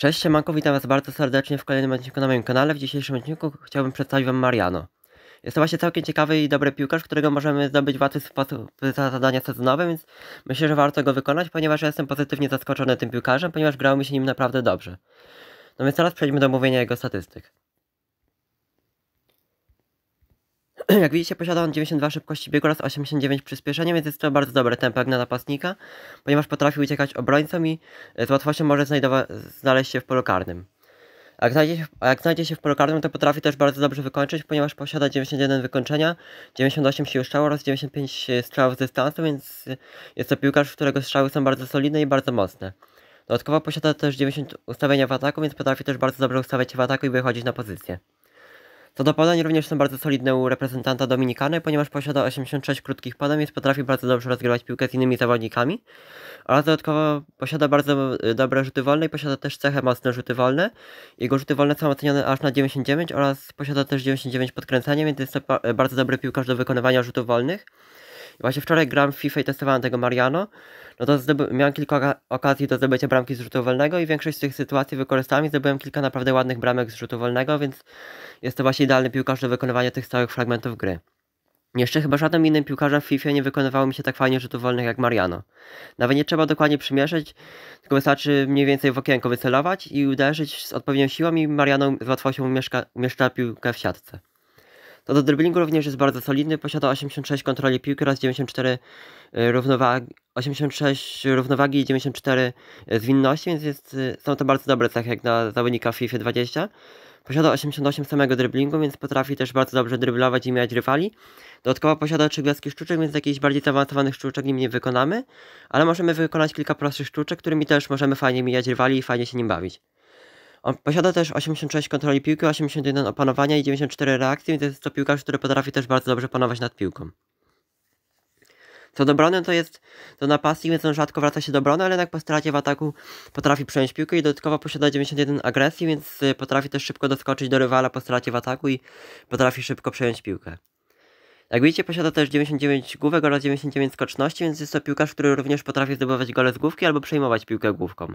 Cześć, siemanko, witam was bardzo serdecznie w kolejnym odcinku na moim kanale. W dzisiejszym odcinku chciałbym przedstawić wam Mariano. Jest to właśnie całkiem ciekawy i dobry piłkarz, którego możemy zdobyć w łatwy sposób za zadania sezonowe, więc myślę, że warto go wykonać, ponieważ ja jestem pozytywnie zaskoczony tym piłkarzem, ponieważ grało mi się nim naprawdę dobrze. No więc teraz przejdźmy do omówienia jego statystyk. Jak widzicie posiada on 92 szybkości biegu oraz 89 przyspieszenia, więc jest to bardzo dobre tempo na napastnika, ponieważ potrafi uciekać obrońcom i z łatwością może znaleźć się w polu karnym. A jak, znajdzie, a jak znajdzie się w polu karnym, to potrafi też bardzo dobrze wykończyć, ponieważ posiada 91 wykończenia, 98 sił strzału oraz 95 strzałów z dystansu, więc jest to piłkarz, którego strzały są bardzo solidne i bardzo mocne. Dodatkowo posiada też 90 ustawienia w ataku, więc potrafi też bardzo dobrze ustawiać się w ataku i wychodzić na pozycję. Do dopadania również są bardzo solidne u reprezentanta Dominikany, ponieważ posiada 86 krótkich podań, więc potrafi bardzo dobrze rozgrywać piłkę z innymi zawodnikami. Oraz dodatkowo posiada bardzo y, dobre rzuty wolne i posiada też cechę mocne rzuty wolne. Jego rzuty wolne są ocenione aż na 99 oraz posiada też 99 podkręcania, więc jest to bardzo dobry piłkarz do wykonywania rzutów wolnych. Właśnie wczoraj gram w FIFA i testowałem tego Mariano. No to miałem kilka okazji do zdobycia bramki z rzutu wolnego i większość z tych sytuacji wykorzystałem i zdobyłem kilka naprawdę ładnych bramek z rzutu wolnego, więc jest to właśnie idealny piłkarz do wykonywania tych całych fragmentów gry. Jeszcze chyba żadnym innym piłkarzem w FIFA nie wykonywało mi się tak fajnie rzutów wolnych jak Mariano. Nawet nie trzeba dokładnie przymierzyć, tylko wystarczy mniej więcej w okienko wycelować i uderzyć z odpowiednią siłą i Mariano z łatwością umieszka, umieszcza piłkę w siatce. No do dribblingu również jest bardzo solidny, posiada 86 kontroli piłki oraz 94 e, równowagi, 86 równowagi i 94 e, zwinności, więc jest, e, są to bardzo dobre cechy jak na zawodnika FIFA 20. Posiada 88 samego driblingu, więc potrafi też bardzo dobrze driblować i mijać rywali. Dodatkowo posiada 3 gwiazdki sztuczek, więc jakichś bardziej zaawansowanych sztuczek nim nie wykonamy, ale możemy wykonać kilka prostych sztuczek, którymi też możemy fajnie mijać rywali i fajnie się nim bawić. On posiada też 86 kontroli piłki, 81 opanowania i 94 reakcji, więc jest to piłkarz, który potrafi też bardzo dobrze panować nad piłką. Co do brony no to jest to napastnik, więc on rzadko wraca się do brony, ale jednak po stracie w ataku potrafi przejąć piłkę i dodatkowo posiada 91 agresji, więc y, potrafi też szybko doskoczyć do rywala po stracie w ataku i potrafi szybko przejąć piłkę. Jak widzicie posiada też 99 główek oraz 99 skoczności, więc jest to piłkarz, który również potrafi zdobywać gole z główki albo przejmować piłkę główką.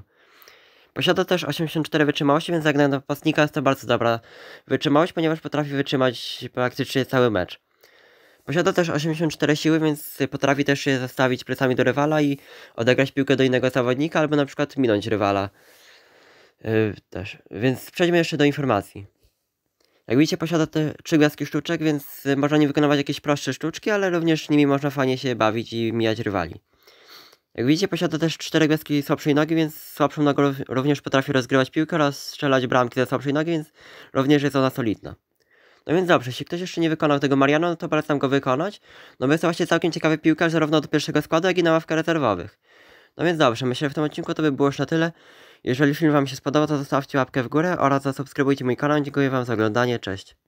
Posiada też 84 wytrzymałości, więc jak na napastnika jest to bardzo dobra wytrzymałość, ponieważ potrafi wytrzymać praktycznie cały mecz. Posiada też 84 siły, więc potrafi też się zastawić plecami do rywala i odegrać piłkę do innego zawodnika, albo na przykład minąć rywala. Yy, też. Więc przejdźmy jeszcze do informacji. Jak widzicie, posiada te trzy gwiazdki sztuczek, więc y, można nie wykonywać jakieś prostsze sztuczki, ale również nimi można fajnie się bawić i mijać rywali. Jak widzicie posiada też cztery gwiazdki słabszej nogi, więc słabszą nogą również potrafi rozgrywać piłkę oraz strzelać bramki ze słabszej nogi, więc również jest ona solidna. No więc dobrze, jeśli ktoś jeszcze nie wykonał tego Mariano, no to polecam go wykonać. No bo jest to właśnie całkiem ciekawy piłkarz zarówno do pierwszego składu, jak i na ławkę rezerwowych. No więc dobrze, myślę, że w tym odcinku to by było już na tyle. Jeżeli film Wam się spodobał, to zostawcie łapkę w górę oraz zasubskrybujcie mój kanał. Dziękuję Wam za oglądanie, cześć.